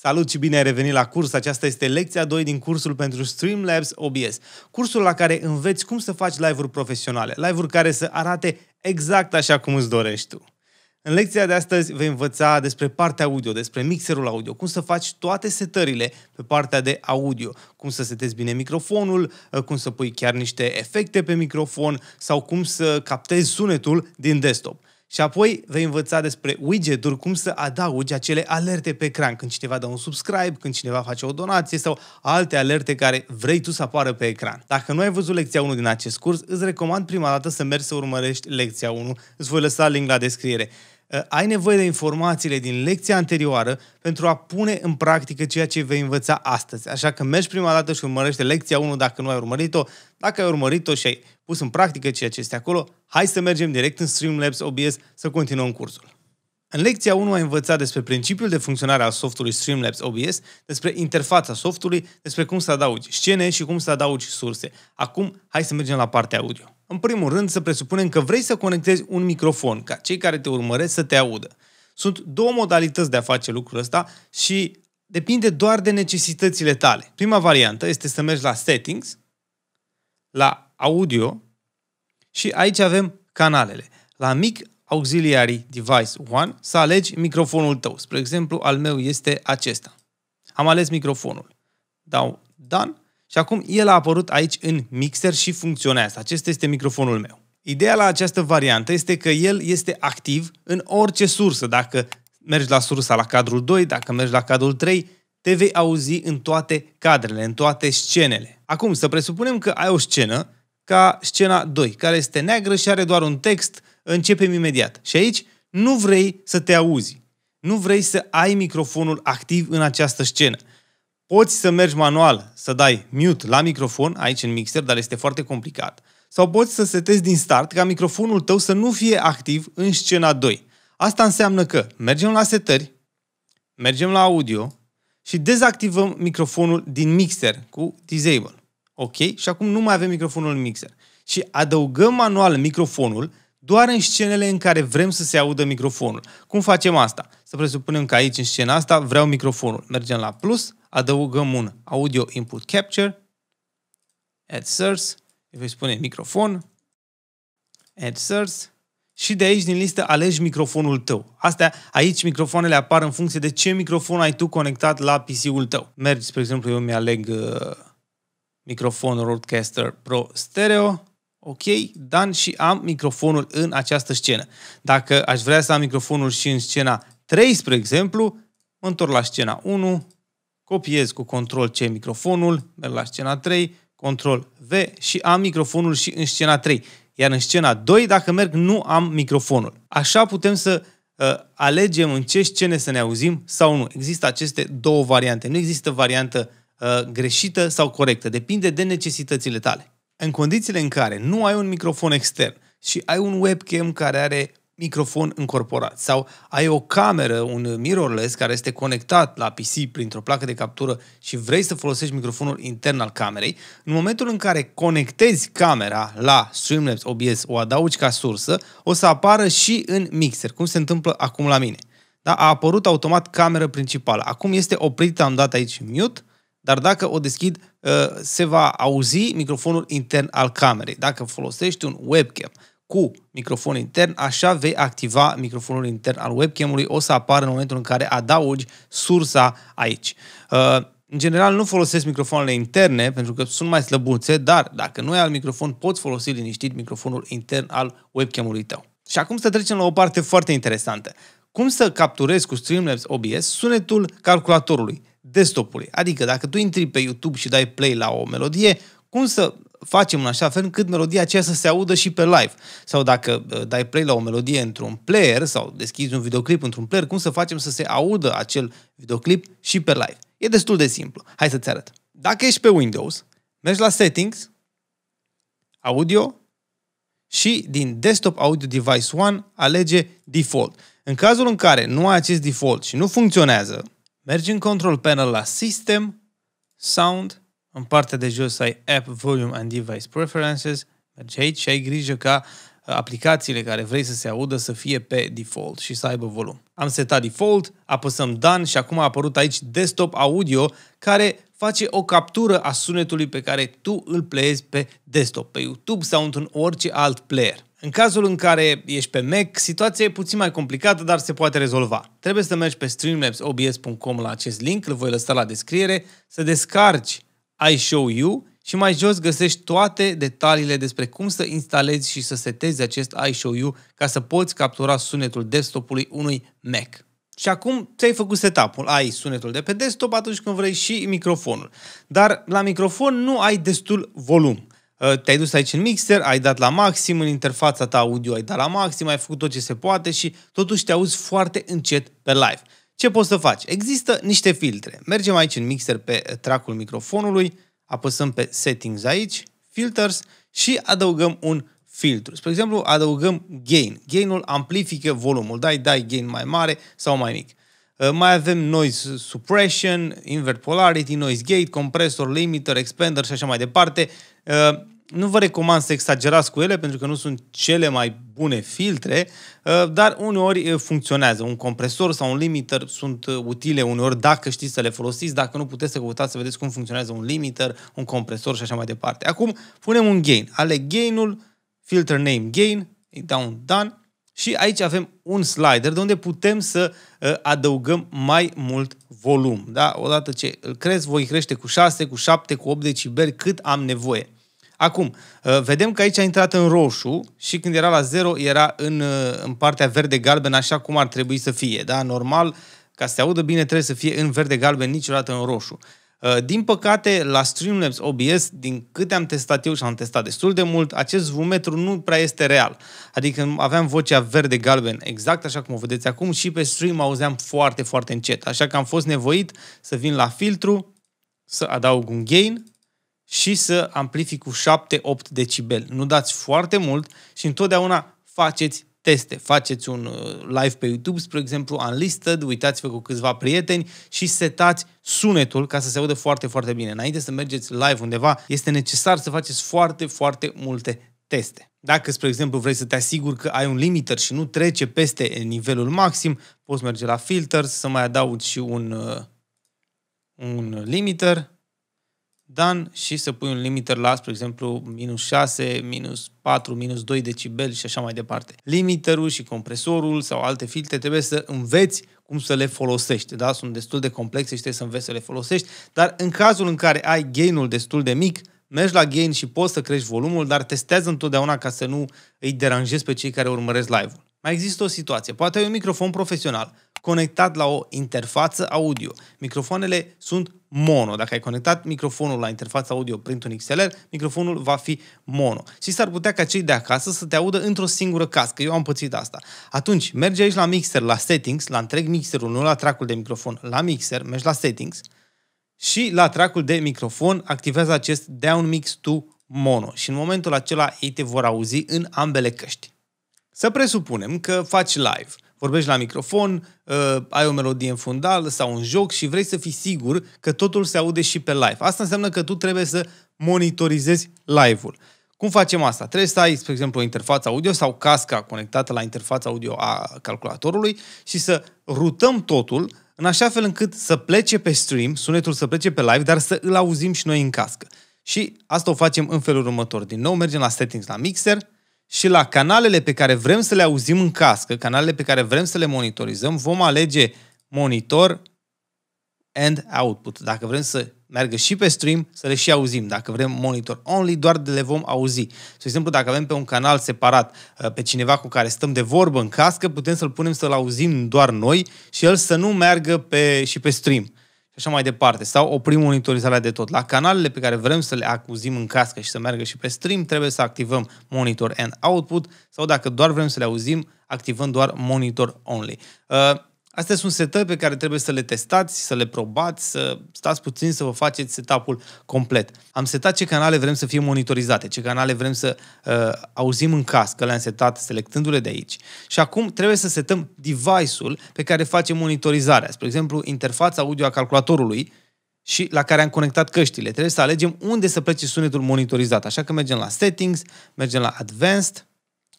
Salut și bine ai revenit la curs! Aceasta este lecția 2 din cursul pentru Streamlabs OBS. Cursul la care înveți cum să faci live-uri profesionale, live-uri care să arate exact așa cum îți dorești tu. În lecția de astăzi vei învăța despre partea audio, despre mixerul audio, cum să faci toate setările pe partea de audio, cum să setezi bine microfonul, ă, cum să pui chiar niște efecte pe microfon sau cum să captezi sunetul din desktop. Și apoi vei învăța despre widget-uri, cum să adaugi acele alerte pe ecran când cineva dă un subscribe, când cineva face o donație sau alte alerte care vrei tu să apară pe ecran. Dacă nu ai văzut lecția 1 din acest curs, îți recomand prima dată să mergi să urmărești lecția 1. Îți voi lăsa link la descriere. Eh, ai nevoie de informațiile din lecția anterioară pentru a pune în practică ceea ce vei învăța astăzi. Așa că mergi prima dată și urmărește lecția 1 dacă nu ai urmărit-o. Dacă ai urmărit-o și ai pus în practică ceea ce este acolo, hai să mergem direct în Streamlabs OBS să continuăm cursul. În lecția 1 ai învățat despre principiul de funcționare al softului Streamlabs OBS, despre interfața softului, despre cum să adaugi scene și cum să adaugi surse. Acum, hai să mergem la partea audio. În primul rând, să presupunem că vrei să conectezi un microfon ca cei care te urmăresc să te audă. Sunt două modalități de a face lucrul ăsta și depinde doar de necesitățile tale. Prima variantă este să mergi la settings, la audio și aici avem canalele. La mic auxiliary device 1 să alegi microfonul tău. Spre exemplu, al meu este acesta. Am ales microfonul. Dau done și acum el a apărut aici în mixer și funcționează. Acesta este microfonul meu. Ideea la această variantă este că el este activ în orice sursă. Dacă mergi la sursa la cadrul 2, dacă mergi la cadrul 3, te vei auzi în toate cadrele, în toate scenele. Acum, să presupunem că ai o scenă ca scena 2, care este neagră și are doar un text, începem imediat. Și aici nu vrei să te auzi. Nu vrei să ai microfonul activ în această scenă. Poți să mergi manual, să dai mute la microfon, aici în mixer, dar este foarte complicat. Sau poți să setezi din start ca microfonul tău să nu fie activ în scena 2. Asta înseamnă că mergem la setări, mergem la audio și dezactivăm microfonul din mixer cu disable. Ok? Și acum nu mai avem microfonul în mixer. Și adăugăm manual microfonul doar în scenele în care vrem să se audă microfonul. Cum facem asta? Să presupunem că aici, în scena asta, vreau microfonul. Mergem la plus, adăugăm un audio input capture, add source, îi voi spune microfon, add source, și de aici din listă alegi microfonul tău. Astea, aici microfoanele apar în funcție de ce microfon ai tu conectat la PC-ul tău. Mergi, spre exemplu, eu mi-aleg uh, microfonul Roadcaster Pro Stereo, ok, dan și am microfonul în această scenă. Dacă aș vrea să am microfonul și în scena 3, spre exemplu, mă întorc la scena 1, copiez cu control C microfonul, merg la scena 3, control V și am microfonul și în scena 3. Iar în scena 2, dacă merg, nu am microfonul. Așa putem să uh, alegem în ce scene să ne auzim sau nu. Există aceste două variante. Nu există variantă uh, greșită sau corectă. Depinde de necesitățile tale. În condițiile în care nu ai un microfon extern și ai un webcam care are microfon încorporat sau ai o cameră, un mirrorless care este conectat la PC printr-o placă de captură și vrei să folosești microfonul intern al camerei, în momentul în care conectezi camera la Streamlabs OBS, o adaugi ca sursă, o să apară și în mixer, cum se întâmplă acum la mine. Da? A apărut automat camera principală. Acum este oprită, am dat aici mute, dar dacă o deschid, uh, se va auzi microfonul intern al camerei. Dacă folosești un webcam, cu microfon intern, așa vei activa microfonul intern al webcam-ului, o să apară în momentul în care adaugi sursa aici. Uh, în general nu folosesc microfoanele interne pentru că sunt mai slăbuțe, dar dacă nu ai al microfon, poți folosi liniștit microfonul intern al webcam-ului tău. Și acum să trecem la o parte foarte interesantă. Cum să capturezi cu Streamlabs OBS sunetul calculatorului, desktopului? Adică dacă tu intri pe YouTube și dai play la o melodie, cum să facem în așa fel încât melodia aceea să se audă și pe live. Sau dacă uh, dai play la o melodie într-un player sau deschizi un videoclip într-un player, cum să facem să se audă acel videoclip și pe live. E destul de simplu. Hai să-ți arăt. Dacă ești pe Windows, mergi la Settings, Audio și din Desktop Audio Device 1 alege Default. În cazul în care nu ai acest default și nu funcționează, mergi în Control Panel la System, Sound în partea de jos ai App Volume and Device Preferences. Mergi aici și ai grijă ca uh, aplicațiile care vrei să se audă să fie pe default și să aibă volum. Am setat default, apăsăm done și acum a apărut aici desktop audio care face o captură a sunetului pe care tu îl playezi pe desktop, pe YouTube sau într-un orice alt player. În cazul în care ești pe Mac, situația e puțin mai complicată, dar se poate rezolva. Trebuie să mergi pe streamlabsobs.com la acest link, îl voi lăsa la descriere, să descarci Show You și mai jos găsești toate detaliile despre cum să instalezi și să setezi acest iShow You ca să poți captura sunetul desktopului unui Mac. Și acum ți-ai făcut setup-ul, ai sunetul de pe desktop atunci când vrei și microfonul. Dar la microfon nu ai destul volum. Uh, te-ai dus aici în mixer, ai dat la maxim, în interfața ta audio ai dat la maxim, ai făcut tot ce se poate și totuși te auzi foarte încet pe live. Ce poți să faci? Există niște filtre. Mergem aici în mixer pe eh, tracul microfonului, apăsăm pe Settings aici, Filters și adăugăm un filtru. Spre exemplu, adăugăm Gain. Gainul amplifică volumul. Dai, dai gain mai mare sau mai mic. Eh, mai avem noise suppression, invert polarity, noise gate, compressor, limiter, expander și așa mai departe. Eh, nu vă recomand să exagerați cu ele pentru că nu sunt cele mai bune filtre, uh, dar uneori uh, funcționează. Un compresor sau un limiter sunt uh, utile uneori dacă știți să le folosiți, dacă nu puteți să căutați să vedeți cum funcționează un limiter, un compresor și așa mai departe. Acum punem un gain. Ale gainul, filter name gain, îi dau un done și aici avem un slider de unde putem să adăugăm mai mult volum. Da? Odată ce îl cresc, voi crește cu 6, cu 7, cu 8 decibeli cât am nevoie. Acum, uh, vedem că aici a intrat în roșu și când era la 0 era în, uh, în partea verde-galben așa cum ar trebui să fie. Da? Normal, ca să se audă bine, trebuie să fie în verde-galben, niciodată în roșu. Uh, din păcate, la Streamlabs OBS, din câte am testat eu și am testat destul de mult, acest vometru nu prea este real. Adică aveam vocea verde-galben, exact așa cum o vedeți acum, și pe stream auzeam foarte, foarte încet. Așa că am fost nevoit să vin la filtru, să adaug un gain și să amplifici cu 7-8 decibel. Nu dați foarte mult și întotdeauna faceți teste. Faceți un uh, live pe YouTube, spre exemplu, unlisted, uitați-vă cu câțiva prieteni și setați sunetul ca să se audă foarte, foarte bine. Înainte să mergeți live undeva, este necesar să faceți foarte, foarte multe teste. Dacă, spre exemplu, vrei să te asiguri că ai un limiter și nu trece peste nivelul maxim, poți merge la filters, să mai adaugi și un, uh, un limiter Dan și să pui un limiter la, spre exemplu, minus 6, minus 4, minus 2 decibeli și așa mai departe. Limiterul și compresorul sau alte filtre trebuie să înveți cum să le folosești. Da? Sunt destul de complexe și trebuie să înveți să le folosești, dar în cazul în care ai gainul destul de mic, mergi la gain și poți să crești volumul, dar testează întotdeauna ca să nu îi deranjezi pe cei care urmăresc live-ul. Mai există o situație. Poate ai un microfon profesional conectat la o interfață audio. Microfoanele sunt mono. Dacă ai conectat microfonul la interfața audio printr-un XLR, microfonul va fi mono. Și s-ar putea ca cei de acasă să te audă într-o singură cască. Eu am pățit asta. Atunci, mergi aici la mixer, la settings, la întreg mixerul, nu la tracul de microfon, la mixer, mergi la settings și la tracul de microfon activează acest down mix to mono și în momentul acela ei te vor auzi în ambele căști. Să presupunem că faci live – vorbești la microfon, uh, ai o melodie în fundal sau un joc și vrei să fii sigur că totul se aude și pe live. Asta înseamnă că tu trebuie să monitorizezi live-ul. Cum facem asta? Trebuie să ai, spre exemplu, o interfață audio sau casca conectată la interfața audio a calculatorului și să rutăm totul în așa fel încât să plece pe stream, sunetul să plece pe live, dar să îl auzim și noi în cască. Și asta o facem în felul următor. Din nou mergem la settings la mixer, și la canalele pe care vrem să le auzim în cască, canalele pe care vrem să le monitorizăm, vom alege monitor and output. Dacă vrem să meargă și pe stream, să le și auzim. Dacă vrem monitor only, doar de le vom auzi. De exemplu, dacă avem pe un canal separat uh, pe cineva cu care stăm de vorbă în cască, putem să-l punem să-l auzim doar noi și el să nu meargă pe, și pe stream așa mai departe, sau oprim monitorizarea de tot. La canalele pe care vrem să le acuzim în cască și să meargă și pe stream, trebuie să activăm monitor and output sau dacă doar vrem să le auzim, activăm doar monitor only. Uh, Astea sunt setări pe care trebuie să le testați, să le probați, să stați puțin să vă faceți setup-ul complet. Am setat ce canale vrem să fie monitorizate, ce canale vrem să uh, auzim în cască, că le-am setat selectându-le de aici. Și acum trebuie să setăm device-ul pe care facem monitorizarea. Spre exemplu, interfața audio a calculatorului și la care am conectat căștile. Trebuie să alegem unde să plece sunetul monitorizat. Așa că mergem la Settings, mergem la Advanced,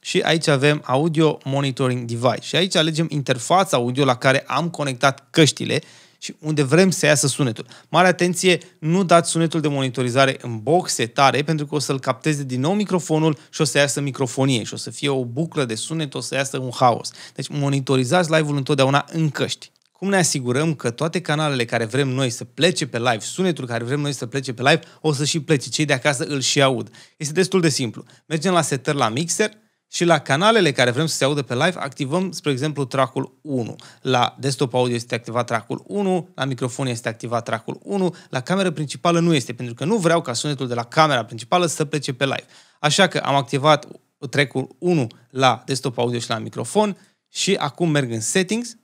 și aici avem Audio Monitoring Device și aici alegem interfața audio la care am conectat căștile și unde vrem să iasă sunetul. Mare atenție, nu dați sunetul de monitorizare în boxe tare pentru că o să-l capteze din nou microfonul și o să iasă microfonie și o să fie o buclă de sunet, o să iasă un haos. Deci monitorizați live-ul întotdeauna în căști. Cum ne asigurăm că toate canalele care vrem noi să plece pe live, sunetul care vrem noi să plece pe live, o să și plece. Cei de acasă îl și aud. Este destul de simplu. Mergem la setări la mixer, și la canalele care vrem să se audă pe live, activăm, spre exemplu, tracul 1. La desktop audio este activat tracul 1, la microfon este activat tracul 1, la camera principală nu este, pentru că nu vreau ca sunetul de la camera principală să plece pe live. Așa că am activat tracul 1 la desktop audio și la microfon și acum merg în settings,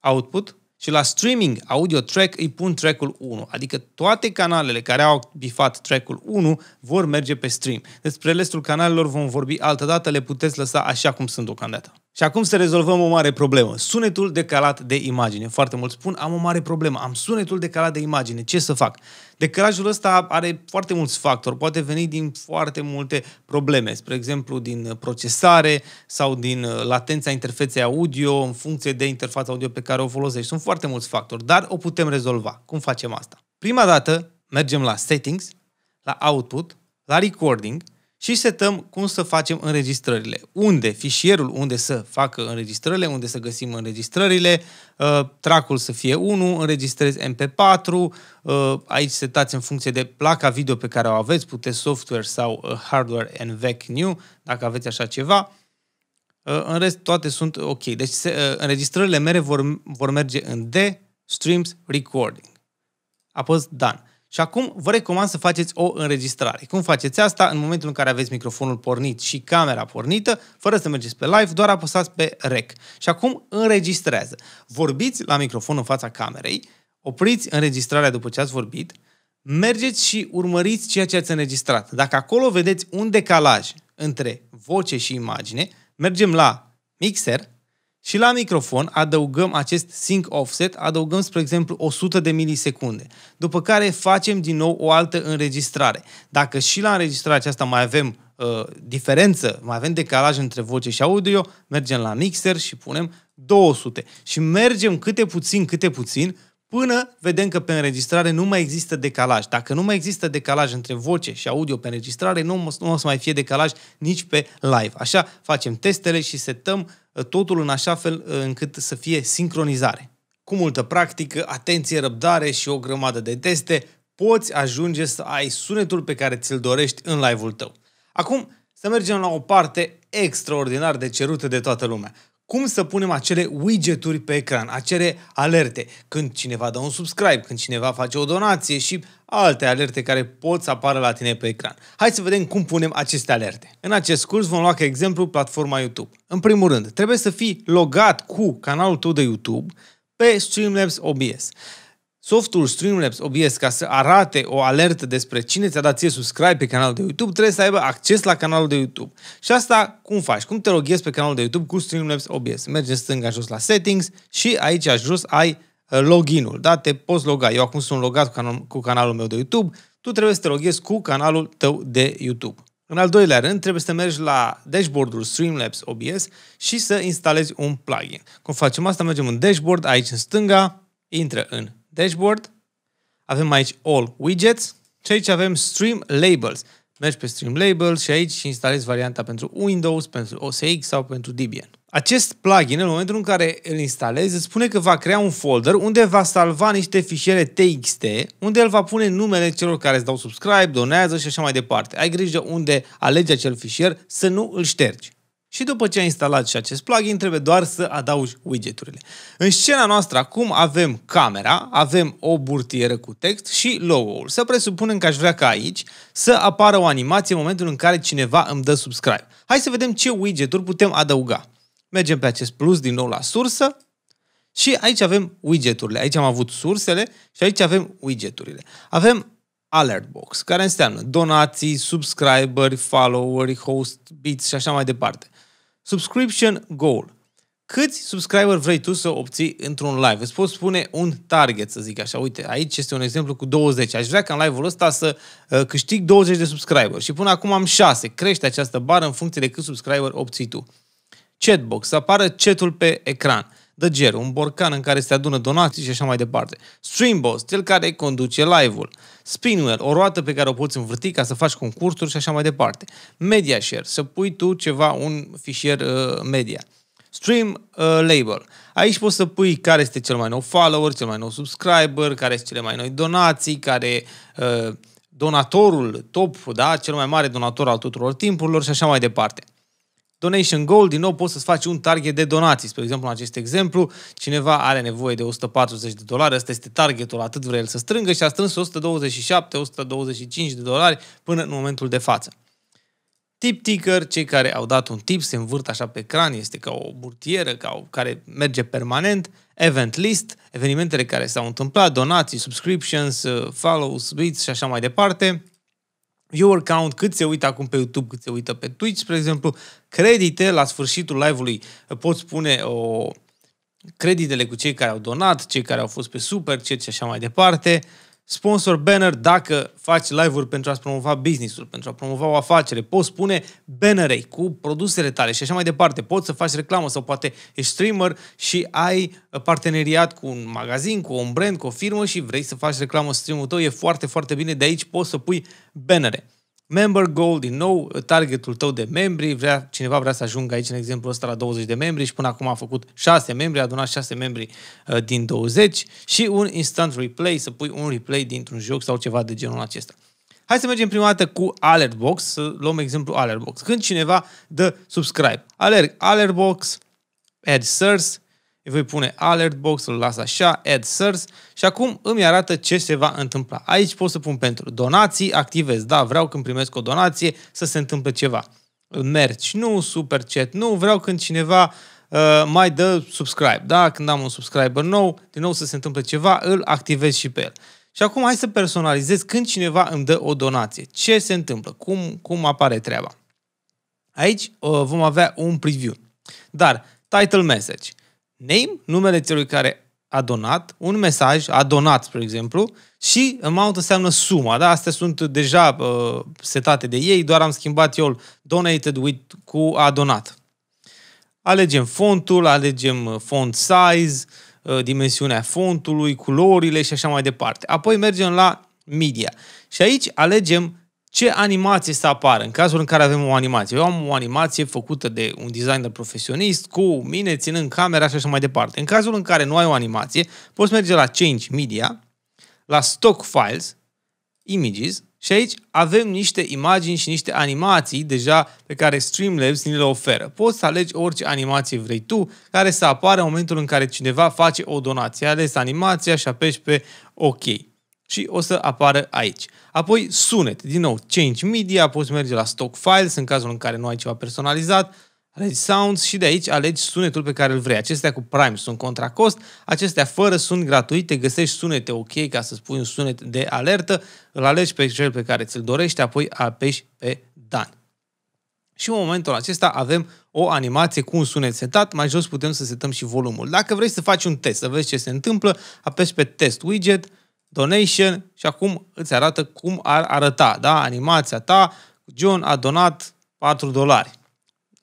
output, și la streaming audio track îi pun trackul 1, adică toate canalele care au bifat trackul 1 vor merge pe stream. Despre restul canalelor vom vorbi altădată, le puteți lăsa așa cum sunt deocamdată. Și acum să rezolvăm o mare problemă. Sunetul decalat de imagine. Foarte mult spun, am o mare problemă, am sunetul decalat de imagine, ce să fac? Decalajul ăsta are foarte mulți factori, poate veni din foarte multe probleme, spre exemplu din procesare sau din uh, latența interfeței audio în funcție de interfața audio pe care o folosești. Sunt foarte mulți factori, dar o putem rezolva. Cum facem asta? Prima dată mergem la Settings, la Output, la Recording și setăm cum să facem înregistrările. Unde, fișierul unde să facă înregistrările, unde să găsim înregistrările, uh, tracul să fie 1, înregistrez MP4, uh, aici setați în funcție de placa video pe care o aveți, puteți software sau uh, hardware VEC New, dacă aveți așa ceva. În rest, toate sunt ok. Deci înregistrările mele vor, vor merge în D, Streams, Recording. Apoi, Done. Și acum vă recomand să faceți o înregistrare. Cum faceți asta? În momentul în care aveți microfonul pornit și camera pornită, fără să mergeți pe live, doar apăsați pe REC. Și acum înregistrează. Vorbiți la microfon în fața camerei, opriți înregistrarea după ce ați vorbit, mergeți și urmăriți ceea ce ați înregistrat. Dacă acolo vedeți un decalaj între voce și imagine, mergem la mixer, și la microfon adăugăm acest sync offset, adăugăm spre exemplu 100 de milisecunde, după care facem din nou o altă înregistrare. Dacă și la înregistrarea aceasta mai avem uh, diferență, mai avem decalaj între voce și audio, mergem la mixer și punem 200 și mergem câte puțin, câte puțin până vedem că pe înregistrare nu mai există decalaj. Dacă nu mai există decalaj între voce și audio pe înregistrare, nu, nu o să mai fie decalaj nici pe live. Așa facem testele și setăm uh, totul în așa fel uh, încât să fie sincronizare. Cu multă practică, atenție, răbdare și o grămadă de teste, poți ajunge să ai sunetul pe care ți-l dorești în live-ul tău. Acum să mergem la o parte extraordinar de cerută de toată lumea cum să punem acele widgeturi pe ecran, acele alerte, când cineva dă un subscribe, când cineva face o donație și alte alerte care pot să apară la tine pe ecran. Hai să vedem cum punem aceste alerte. În acest curs vom lua ca exemplu platforma YouTube. În primul rând, trebuie să fii logat cu canalul tău de YouTube pe Streamlabs OBS. Softul Streamlabs OBS, ca să arate o alertă despre cine ți-a dat ție subscribe pe canalul de YouTube, trebuie să aibă acces la canalul de YouTube. Și asta cum faci? Cum te loghezi pe canalul de YouTube cu Streamlabs OBS? Mergi în stânga jos la Settings și aici jos ai uh, loginul. Da? Te poți loga. Eu acum sunt logat cu, canal, cu canalul meu de YouTube. Tu trebuie să te loghezi cu canalul tău de YouTube. În al doilea rând, trebuie să mergi la dashboardul Streamlabs OBS și să instalezi un plugin. Cum facem asta? Mergem în dashboard, aici în stânga, intră în Dashboard. Avem aici All Widgets și aici avem Stream Labels. Mergi pe Stream Labels și aici instalezi varianta pentru Windows, pentru OSX sau pentru Debian. Acest plugin, în momentul în care îl instalezi, îți spune că va crea un folder unde va salva niște fișiere TXT, unde el va pune numele celor care îți dau subscribe, donează și așa mai departe. Ai grijă unde alegi acel fișier să nu îl ștergi. Și după ce ai instalat și acest plugin, trebuie doar să adaugi widgeturile. În scena noastră acum avem camera, avem o burtieră cu text și logo-ul. Să presupunem că aș vrea ca aici să apară o animație în momentul în care cineva îmi dă subscribe. Hai să vedem ce widgeturi putem adăuga. Mergem pe acest plus din nou la sursă și aici avem widgeturile. Aici am avut sursele și aici avem widgeturile. Avem Alertbox, care înseamnă donații, subscriberi, followeri, host, bits și așa mai departe. Subscription goal. Câți subscriber vrei tu să obții într-un live? Îți poți spune un target, să zic așa. Uite, aici este un exemplu cu 20. Aș vrea ca în live-ul ăsta să uh, câștig 20 de subscriber și până acum am 6. Crește această bară în funcție de cât subscriber obții tu. Chatbox. Să apară chatul pe ecran de ger, un borcan în care se adună donații și așa mai departe. Streamboss, cel care conduce live-ul. Spinwell, o roată pe care o poți învârti ca să faci concursuri și așa mai departe. MediaShare, să pui tu ceva, un fișier uh, media. Stream uh, Label. Aici poți să pui care este cel mai nou follower, cel mai nou subscriber, care este cele mai noi donații, care uh, donatorul top, da, cel mai mare donator al tuturor timpurilor și așa mai departe. Donation goal, din nou poți să-ți faci un target de donații. Spre exemplu, în acest exemplu, cineva are nevoie de 140 de dolari, ăsta este targetul, atât vrea el să strângă și a strâns 127, 125 de dolari până în momentul de față. Tip ticker, cei care au dat un tip se învârt așa pe ecran, este ca o burtieră ca o, care merge permanent. Event list, evenimentele care s-au întâmplat, donații, subscriptions, uh, follows, bits și așa mai departe viewer count, cât se uită acum pe YouTube, cât se uită pe Twitch, spre exemplu, credite la sfârșitul live-ului, pot spune o, creditele cu cei care au donat, cei care au fost pe super, ce și așa mai departe, sponsor banner dacă faci live-uri pentru a-ți promova business-ul, pentru a promova o afacere. Poți pune bannere cu produsele tale și așa mai departe. Poți să faci reclamă sau poate ești streamer și ai parteneriat cu un magazin, cu un brand, cu o firmă și vrei să faci reclamă stream-ul tău. E foarte, foarte bine. De aici poți să pui bannere member goal, din nou, targetul tău de membri, vrea, cineva vrea să ajungă aici, în exemplu ăsta, la 20 de membri și până acum a făcut 6 membri, a adunat 6 membri uh, din 20 și un instant replay, să pui un replay dintr-un joc sau ceva de genul acesta. Hai să mergem prima dată cu Alertbox, să luăm exemplu Alertbox. Când cineva dă subscribe, alerg Alertbox, add source, îi voi pune alert box, îl las așa, add source și acum îmi arată ce se va întâmpla. Aici pot să pun pentru donații, activez, da, vreau când primesc o donație să se întâmple ceva. Merge, nu, super chat, nu, vreau când cineva uh, mai dă subscribe, da, când am un subscriber nou, din nou să se întâmple ceva, îl activez și pe el. Și acum hai să personalizez când cineva îmi dă o donație. Ce se întâmplă? Cum, cum apare treaba? Aici uh, vom avea un preview. Dar, title message – name, numele celui care a donat, un mesaj, a donat, spre exemplu, și amount înseamnă suma, da? Astea sunt deja uh, setate de ei, doar am schimbat eu donated with cu a donat. Alegem fontul, alegem uh, font size, uh, dimensiunea fontului, culorile și așa mai departe. Apoi mergem la media. Și aici alegem ce animație să apară în cazul în care avem o animație. Eu am o animație făcută de un designer profesionist cu mine ținând camera și așa mai departe. În cazul în care nu ai o animație, poți merge la Change Media, la Stock Files, Images și aici avem niște imagini și niște animații deja pe care Streamlabs ni le oferă. Poți să alegi orice animație vrei tu care să apară în momentul în care cineva face o donație. Ai ales animația și apeși pe OK și o să apară aici. Apoi sunet, din nou, change media, poți merge la stock files în cazul în care nu ai ceva personalizat, alegi sounds și de aici alegi sunetul pe care îl vrei. Acestea cu prime sunt contra cost, acestea fără sunt gratuite, găsești sunete ok ca să spui un sunet de alertă, îl alegi pe cel pe care ți-l dorești, apoi apeși pe done. Și în momentul acesta avem o animație cu un sunet setat, mai jos putem să setăm și volumul. Dacă vrei să faci un test, să vezi ce se întâmplă, apeși pe test widget, donation și acum îți arată cum ar arăta, da? Animația ta, John a donat 4 dolari.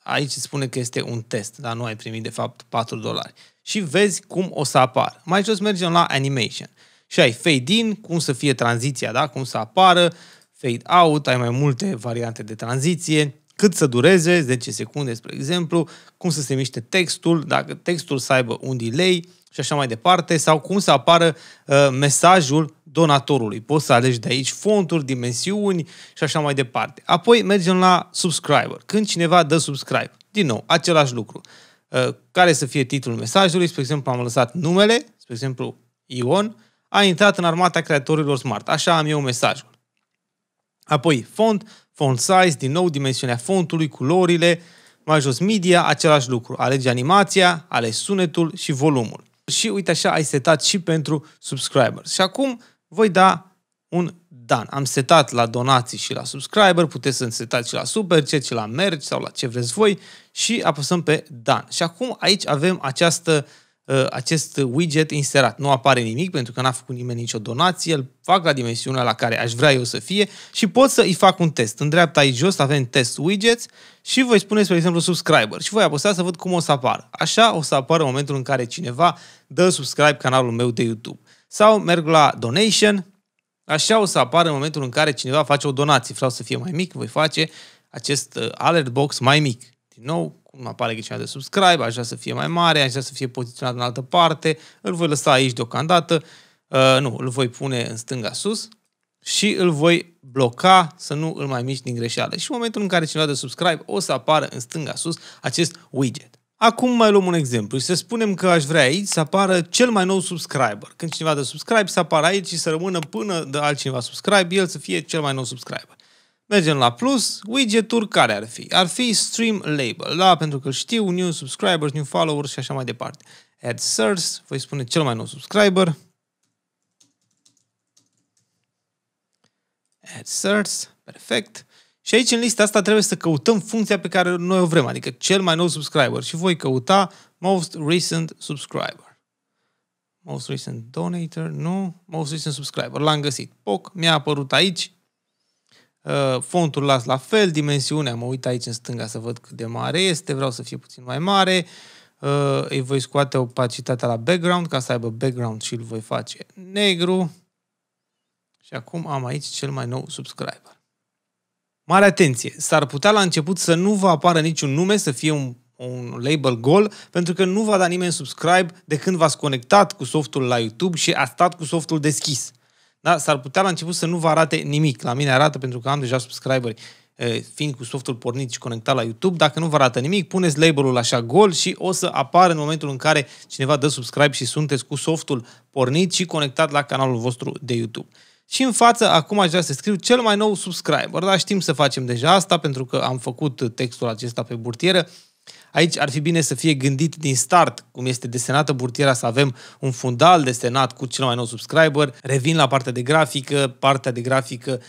Aici îți spune că este un test, dar nu ai primit de fapt 4 dolari. Și vezi cum o să apar. Mai jos mergem la animation. Și ai fade in, cum să fie tranziția, da? Cum să apară, fade out, ai mai multe variante de tranziție, cât să dureze, 10 secunde, spre exemplu, cum să se miște textul, dacă textul să aibă un delay, și așa mai departe, sau cum să apară uh, mesajul donatorului. Poți să alegi de aici fonturi, dimensiuni și așa mai departe. Apoi mergem la subscriber. Când cineva dă subscribe, din nou, același lucru. Uh, care să fie titlul mesajului, spre exemplu am lăsat numele, spre exemplu Ion, a intrat în armata creatorilor smart. Așa am eu mesajul. Apoi font, font size, din nou dimensiunea fontului, culorile, mai jos media, același lucru. Alege animația, alegi sunetul și volumul și uite așa ai setat și pentru subscribers. Și acum voi da un Dan. Am setat la donații și la subscriber, puteți să setați și la super, ce și la merge sau la ce vreți voi și apăsăm pe Dan. Și acum aici avem această uh, Uh, acest widget inserat. Nu apare nimic pentru că n-a făcut nimeni nicio donație, îl fac la dimensiunea la care aș vrea eu să fie și pot să îi fac un test. În dreapta aici jos avem test widgets și voi spune, spre exemplu, subscriber și voi apăsa să văd cum o să apară. Așa o să apară în momentul în care cineva dă subscribe canalul meu de YouTube. Sau merg la donation, așa o să apară în momentul în care cineva face o donație. Vreau să fie mai mic, voi face acest uh, alert box mai mic. Din nou, cum apare ghicina de subscribe, aș vrea să fie mai mare, aș vrea să fie poziționat în altă parte, îl voi lăsa aici deocamdată, uh, nu, îl voi pune în stânga sus și îl voi bloca să nu îl mai mici din greșeală. Și în momentul în care cineva de subscribe o să apară în stânga sus acest widget. Acum mai luăm un exemplu și să spunem că aș vrea aici să apară cel mai nou subscriber. Când cineva de subscribe să apară aici și să rămână până de altcineva subscribe, el să fie cel mai nou subscriber. Mergem la plus, widget-uri care ar fi? Ar fi Stream Label, da, pentru că știu, new subscribers, new followers și așa mai departe. Add search, voi spune cel mai nou subscriber. Add search, perfect. Și aici în lista asta trebuie să căutăm funcția pe care noi o vrem, adică cel mai nou subscriber și voi căuta most recent subscriber. Most recent donator, nu, most recent subscriber, l-am găsit. Poc, mi-a apărut aici, Uh, fontul las la fel, dimensiunea, mă uit aici în stânga să văd cât de mare este, vreau să fie puțin mai mare, uh, îi voi scoate opacitatea la background ca să aibă background și îl voi face negru. Și acum am aici cel mai nou subscriber. Mare atenție! S-ar putea la început să nu vă apară niciun nume, să fie un, un label gol, pentru că nu va da nimeni subscribe de când v-ați conectat cu softul la YouTube și a stat cu softul deschis da? s-ar putea la început să nu vă arate nimic. La mine arată pentru că am deja subscriberi fiind cu softul pornit și conectat la YouTube, dacă nu vă arată nimic, puneți labelul așa gol și o să apară în momentul în care cineva dă subscribe și sunteți cu softul pornit și conectat la canalul vostru de YouTube. Și în față, acum aș vrea să scriu cel mai nou subscriber, dar știm să facem deja asta pentru că am făcut textul acesta pe burtieră, Aici ar fi bine să fie gândit din start cum este desenată burtiera, să avem un fundal desenat cu cel mai nou subscriber. Revin la partea de grafică, partea de grafică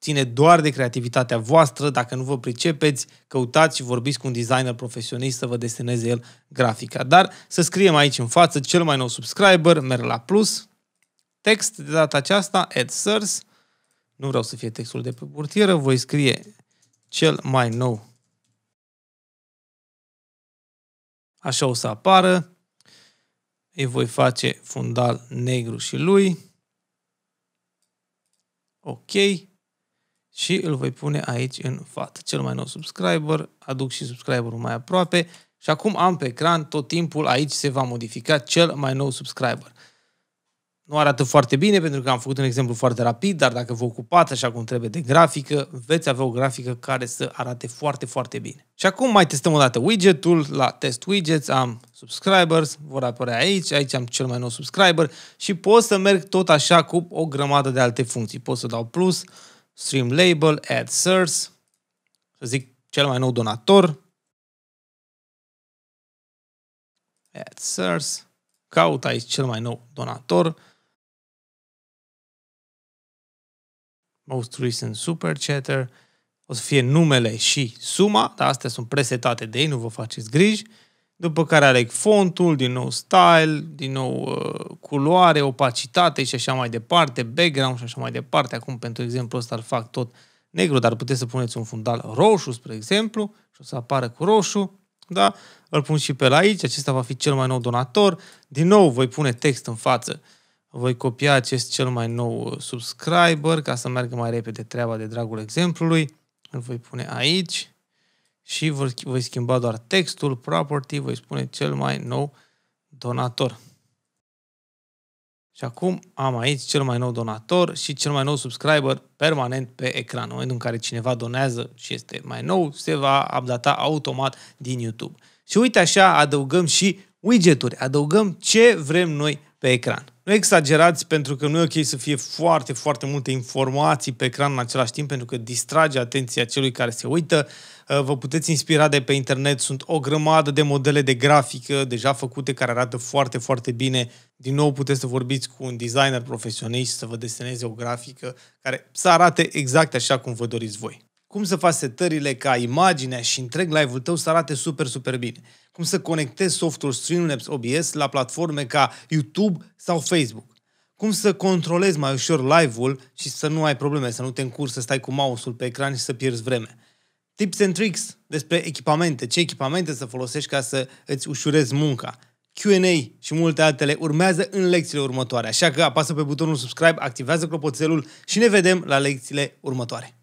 ține doar de creativitatea voastră. Dacă nu vă pricepeți, căutați și vorbiți cu un designer profesionist să vă deseneze el grafica. Dar să scriem aici în față cel mai nou subscriber, merg la plus, text de data aceasta, add source, nu vreau să fie textul de pe burtieră, voi scrie cel mai nou Așa o să apară. Îi voi face fundal negru și lui. OK. Și îl voi pune aici în față. Cel mai nou subscriber. Aduc și subscriberul mai aproape. Și acum am pe ecran tot timpul aici se va modifica cel mai nou subscriber nu arată foarte bine pentru că am făcut un exemplu foarte rapid, dar dacă vă ocupați așa cum trebuie de grafică, veți avea o grafică care să arate foarte, foarte bine. Și acum mai testăm o dată widget-ul. La test widgets am subscribers, vor apărea aici, aici am cel mai nou subscriber și pot să merg tot așa cu o grămadă de alte funcții. Pot să dau plus, stream label, add source, să zic cel mai nou donator, add source, caut aici cel mai nou donator, most recent super chatter, o să fie numele și suma, dar astea sunt presetate de ei, nu vă faceți griji. După care aleg fontul, din nou style, din nou uh, culoare, opacitate și așa mai departe, background și așa mai departe. Acum, pentru exemplu, ăsta îl fac tot negru, dar puteți să puneți un fundal roșu, spre exemplu, și o să apară cu roșu. Da? Îl pun și pe la aici, acesta va fi cel mai nou donator. Din nou, voi pune text în față. Uh, voi copia acest cel mai nou uh, subscriber ca să meargă mai repede treaba de dragul exemplului. Îl voi pune aici și voi schimba doar textul, property, voi spune cel mai nou donator. Și acum am aici cel mai nou donator și cel mai nou subscriber permanent pe ecran. În momentul în care cineva donează și este mai nou, se va updata automat din YouTube. Și uite așa adăugăm și widgeturi, adăugăm ce vrem noi pe ecran. Nu exagerați pentru că nu e ok să fie foarte, foarte multe informații pe ecran în același timp pentru că distrage atenția celui care se uită. Uh, vă puteți inspira de pe internet, sunt o grămadă de modele de grafică deja făcute care arată foarte, foarte bine. Din nou puteți să vorbiți cu un designer profesionist să vă deseneze o grafică care să arate exact așa cum vă doriți voi cum să faci setările ca imaginea și întreg live-ul tău să arate super, super bine. Cum să conectezi softul Streamlabs OBS la platforme ca YouTube sau Facebook. Cum să controlezi mai ușor live-ul și să nu ai probleme, să nu te încurci să stai cu mouse-ul pe ecran și să pierzi vreme. Tips and tricks despre echipamente, ce echipamente să folosești ca să îți ușurezi munca. Q&A și multe altele urmează în lecțiile următoare, așa că apasă pe butonul subscribe, activează clopoțelul și ne vedem la lecțiile următoare.